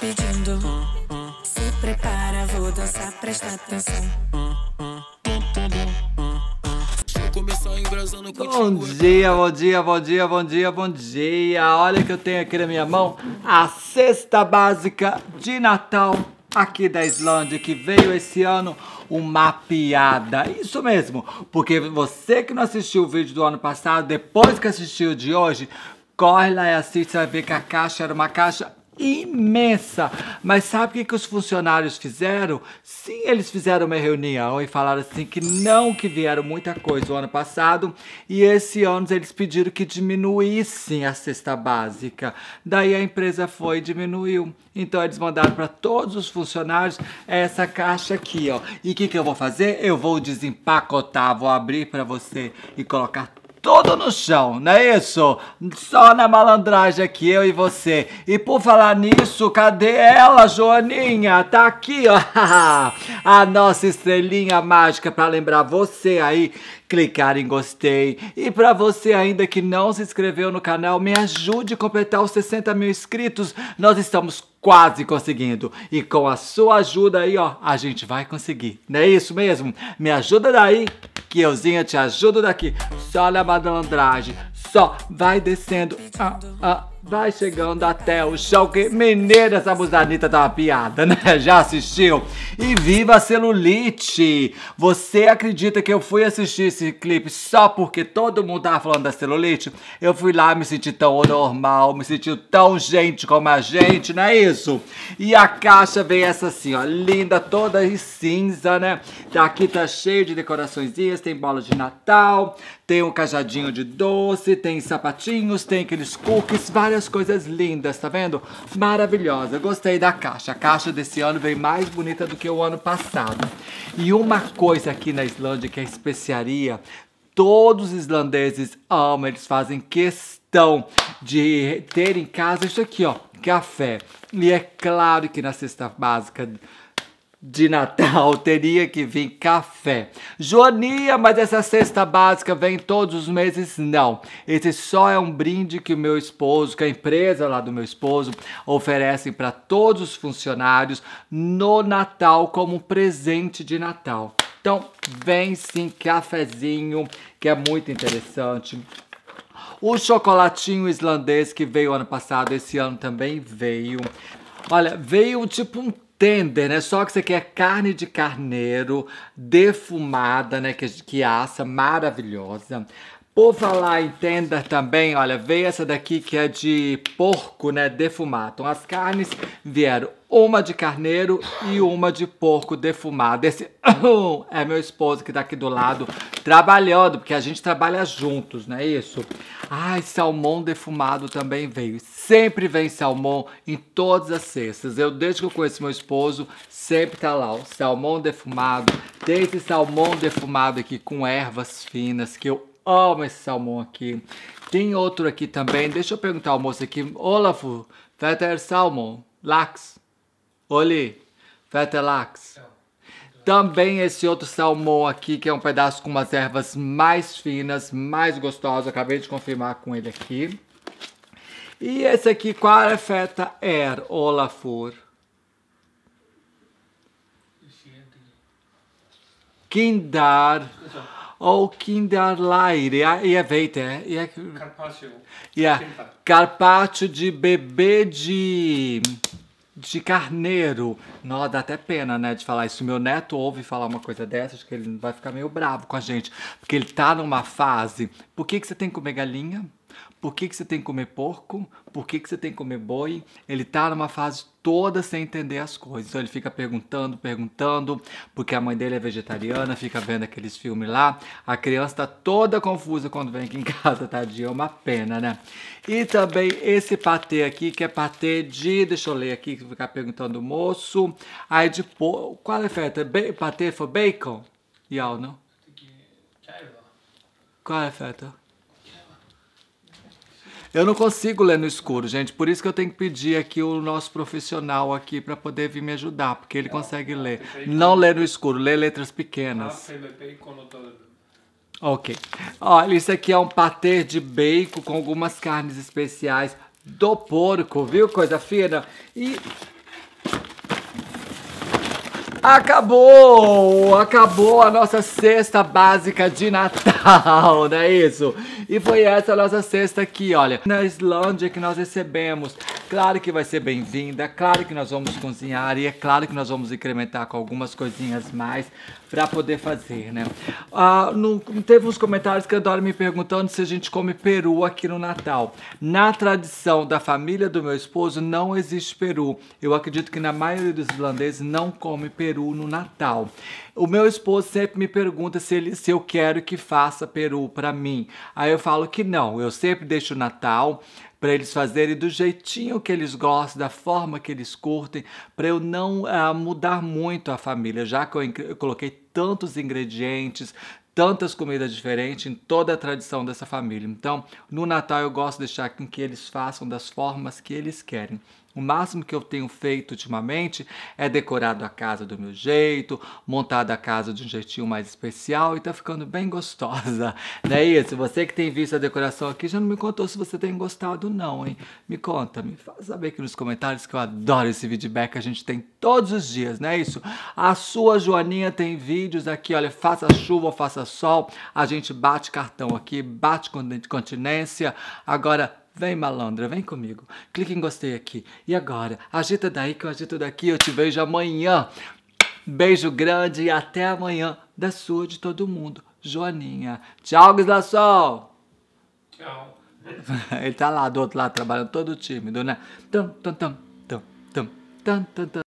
pedindo. Se prepara, vou dançar, presta atenção. Bom dia, bom dia, bom dia, bom dia, bom dia. Olha que eu tenho aqui na minha mão a cesta básica de Natal aqui da Islândia que veio esse ano uma piada. Isso mesmo, porque você que não assistiu o vídeo do ano passado, depois que assistiu o de hoje, corre lá e assiste, você vai ver que a caixa era uma caixa imensa. Mas sabe o que, que os funcionários fizeram? Sim, eles fizeram uma reunião e falaram assim que não, que vieram muita coisa o ano passado e esse ano eles pediram que diminuíssem a cesta básica. Daí a empresa foi e diminuiu. Então eles mandaram para todos os funcionários essa caixa aqui, ó. E o que, que eu vou fazer? Eu vou desempacotar, vou abrir para você e colocar todo no chão, não é isso? Só na malandragem aqui, eu e você. E por falar nisso, cadê ela, Joaninha? Tá aqui, ó. A nossa estrelinha mágica para lembrar você aí clicar em gostei. E para você ainda que não se inscreveu no canal, me ajude a completar os 60 mil inscritos. Nós estamos quase conseguindo. E com a sua ajuda aí, ó, a gente vai conseguir. Não é isso mesmo? Me ajuda daí que euzinha te ajudo daqui. Só a malandragem, só vai descendo. Ah, ah, Vai chegando até o chão que... Menina, essa busanita tá uma piada, né? Já assistiu? E viva a celulite! Você acredita que eu fui assistir esse clipe só porque todo mundo tava falando da celulite? Eu fui lá, me senti tão normal, me senti tão gente como a gente, não é isso? E a caixa vem essa assim, ó, linda, toda em cinza, né? Aqui tá cheio de decoraçõezinhas, tem bola de Natal, tem um cajadinho de doce, tem sapatinhos, tem aqueles cookies, várias várias coisas lindas, tá vendo? Maravilhosa, gostei da caixa. A caixa desse ano veio mais bonita do que o ano passado. E uma coisa aqui na Islândia que é especiaria, todos os islandeses amam, eles fazem questão de ter em casa isso aqui, ó, café. E é claro que na cesta básica de Natal teria que vir café. Joania, mas essa cesta básica vem todos os meses? Não. Esse só é um brinde que o meu esposo, que a empresa lá do meu esposo, oferecem para todos os funcionários no Natal como um presente de Natal. Então, vem sim cafezinho, que é muito interessante. O chocolatinho islandês que veio ano passado, esse ano também veio. Olha, veio tipo um tender, né? Só que isso aqui é carne de carneiro defumada, né? Que, que assa maravilhosa. Por falar em também, olha, veio essa daqui que é de porco, né, defumado. Então as carnes vieram uma de carneiro e uma de porco defumado. Esse é meu esposo que tá aqui do lado trabalhando, porque a gente trabalha juntos, não é isso? Ai, salmão defumado também veio. Sempre vem salmão em todas as cestas. Eu, desde que eu conheço meu esposo, sempre tá lá, o salmão defumado. Tem esse salmão defumado aqui com ervas finas que eu Oh, amo esse salmão aqui. Tem outro aqui também. Deixa eu perguntar ao moço aqui. Olafur, feta ter salmão? Lax? Oli, feta ter lax? Também esse outro salmão aqui, que é um pedaço com umas ervas mais finas, mais gostosas. Acabei de confirmar com ele aqui. E esse aqui, qual é feta er, Olafur? Kindar ou kinderleire. e é vet é Carpaccio. Ja, tá? carpaccio de bebê de de carneiro. Nó, dá até pena, né, de falar isso. Meu neto ouve falar uma coisa dessas, que ele vai ficar meio bravo com a gente. Porque ele tá numa fase. Por que, que você tem que comer galinha? Por que, que você tem que comer porco? Por que, que você tem que comer boi? Ele tá numa fase toda sem entender as coisas. Então ele fica perguntando, perguntando, porque a mãe dele é vegetariana, fica vendo aqueles filmes lá. A criança tá toda confusa quando vem aqui em casa, tadinho. é uma pena, né? E também esse patê aqui, que é patê de, deixa eu ler aqui, que ficar perguntando o moço. Aí de porco, qual é a feta? Patê foi bacon? E não? É qual é a feta? Eu não consigo ler no escuro, gente. Por isso que eu tenho que pedir aqui o nosso profissional aqui para poder vir me ajudar, porque ele consegue ler. Não ler no escuro, ler letras pequenas. Ah, ok. Olha, isso aqui é um patê de bacon com algumas carnes especiais do porco, viu? Coisa fina. E Acabou! Acabou a nossa cesta básica de Natal, não é isso? E foi essa nossa cesta aqui, olha. Na Islândia que nós recebemos Claro que vai ser bem-vinda, claro que nós vamos cozinhar e é claro que nós vamos incrementar com algumas coisinhas mais para poder fazer, né? Ah, teve uns comentários que andaram me perguntando se a gente come peru aqui no Natal. Na tradição da família do meu esposo não existe peru. Eu acredito que na maioria dos irlandeses não come peru no Natal. O meu esposo sempre me pergunta se, ele, se eu quero que faça peru para mim. Aí eu falo que não, eu sempre deixo o Natal para eles fazerem do jeitinho que eles gostam, da forma que eles curtem, para eu não uh, mudar muito a família, já que eu, eu coloquei tantos ingredientes, tantas comidas diferentes em toda a tradição dessa família. Então, no Natal eu gosto de deixar com que eles façam das formas que eles querem. O máximo que eu tenho feito ultimamente é decorado a casa do meu jeito, montado a casa de um jeitinho mais especial e tá ficando bem gostosa. Não é isso? Você que tem visto a decoração aqui já não me contou se você tem gostado não, hein? Me conta, me faz saber aqui nos comentários que eu adoro esse feedback que a gente tem todos os dias, não é isso? A sua Joaninha tem vídeos aqui, olha, faça chuva, faça sol, a gente bate cartão aqui, bate continência. Agora Vem malandra, vem comigo. Clique em gostei aqui. E agora? Agita daí que eu agito daqui. Eu te vejo amanhã. Beijo grande e até amanhã. Da sua de todo mundo. Joaninha. Tchau, Guislassol. Tchau. Ele tá lá do outro lado trabalhando todo tímido, né? Tam, tam, tam, tam, tam, tam, tam.